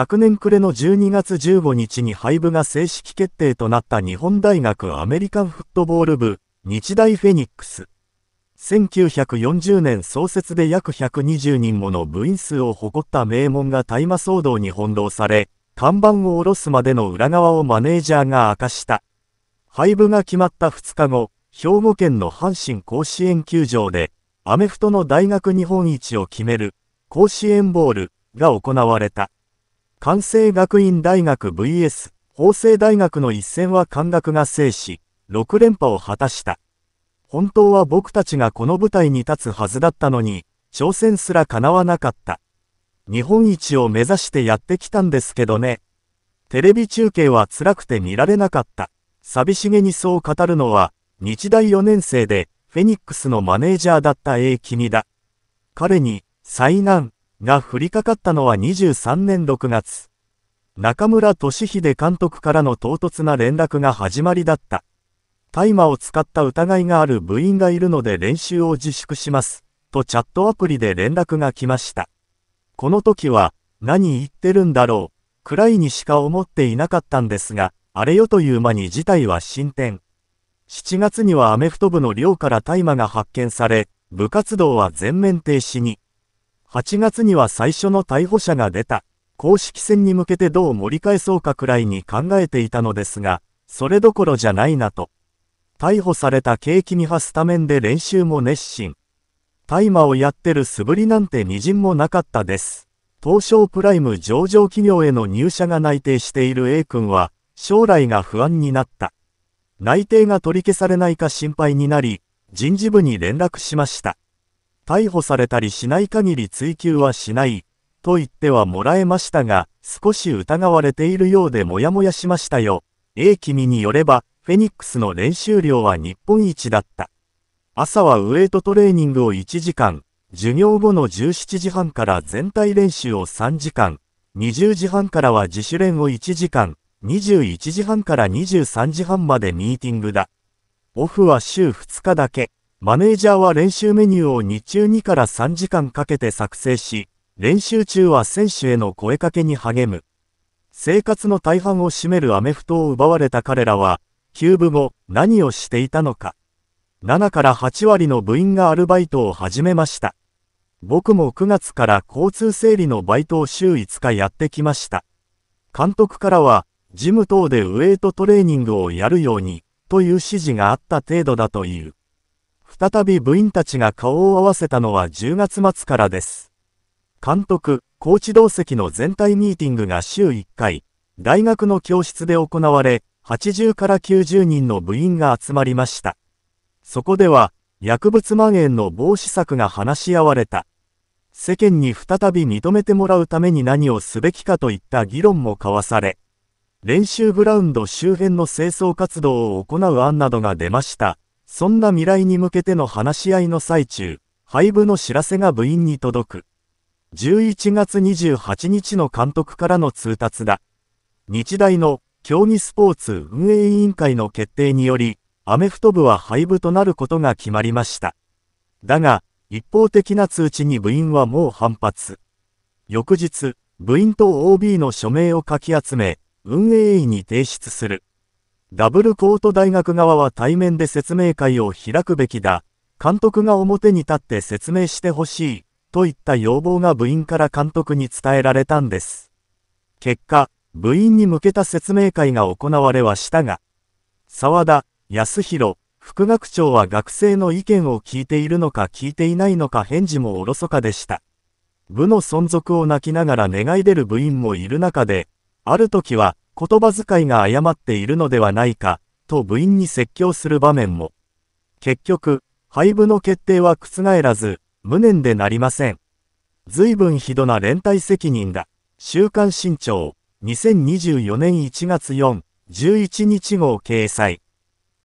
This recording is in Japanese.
昨年暮れの12月15日に廃部が正式決定となった日本大学アメリカンフットボール部、日大フェニックス。1940年創設で約120人もの部員数を誇った名門が大麻騒動に翻弄され、看板を下ろすまでの裏側をマネージャーが明かした。廃部が決まった2日後、兵庫県の阪神甲子園球場で、アメフトの大学日本一を決める、甲子園ボールが行われた。関西学院大学 VS 法政大学の一戦は関学が制し、6連覇を果たした。本当は僕たちがこの舞台に立つはずだったのに、挑戦すら叶わなかった。日本一を目指してやってきたんですけどね。テレビ中継は辛くて見られなかった。寂しげにそう語るのは、日大4年生で、フェニックスのマネージャーだった A 君だ。彼に、災難、が降りかかったのは23年6月。中村俊秀監督からの唐突な連絡が始まりだった。大麻を使った疑いがある部員がいるので練習を自粛します。とチャットアプリで連絡が来ました。この時は、何言ってるんだろう、くらいにしか思っていなかったんですが、あれよという間に事態は進展。7月にはアメフト部の寮から大麻が発見され、部活動は全面停止に。8月には最初の逮捕者が出た。公式戦に向けてどう盛り返そうかくらいに考えていたのですが、それどころじゃないなと。逮捕されたケーキミハスタメンで練習も熱心。大麻をやってる素振りなんて微塵もなかったです。東証プライム上場企業への入社が内定している A 君は、将来が不安になった。内定が取り消されないか心配になり、人事部に連絡しました。逮捕されたりしない限り追及はしない、と言ってはもらえましたが、少し疑われているようでもやもやしましたよ。A 君によれば、フェニックスの練習量は日本一だった。朝はウエイトトレーニングを1時間、授業後の17時半から全体練習を3時間、20時半からは自主練を1時間、21時半から23時半までミーティングだ。オフは週2日だけ。マネージャーは練習メニューを日中2から3時間かけて作成し、練習中は選手への声かけに励む。生活の大半を占めるアメフトを奪われた彼らは、キューブ後、何をしていたのか。7から8割の部員がアルバイトを始めました。僕も9月から交通整理のバイトを週5日やってきました。監督からは、ジム等でウエイトトレーニングをやるように、という指示があった程度だという。再び部員たちが顔を合わせたのは10月末からです。監督、コーチ同席の全体ミーティングが週1回、大学の教室で行われ、80から90人の部員が集まりました。そこでは、薬物蔓延の防止策が話し合われた。世間に再び認めてもらうために何をすべきかといった議論も交わされ、練習グラウンド周辺の清掃活動を行う案などが出ました。そんな未来に向けての話し合いの最中、廃部の知らせが部員に届く。11月28日の監督からの通達だ。日大の競技スポーツ運営委員会の決定により、アメフト部は廃部となることが決まりました。だが、一方的な通知に部員はもう反発。翌日、部員と OB の署名をかき集め、運営委員に提出する。ダブルコート大学側は対面で説明会を開くべきだ。監督が表に立って説明してほしい。といった要望が部員から監督に伝えられたんです。結果、部員に向けた説明会が行われはしたが、沢田、康弘、副学長は学生の意見を聞いているのか聞いていないのか返事もおろそかでした。部の存続を泣きながら願い出る部員もいる中で、ある時は、言葉遣いが誤っているのではないか、と部員に説教する場面も。結局、廃部の決定は覆らず、無念でなりません。随分ひどな連帯責任だ。週刊新潮、2024年1月4、11日号掲載。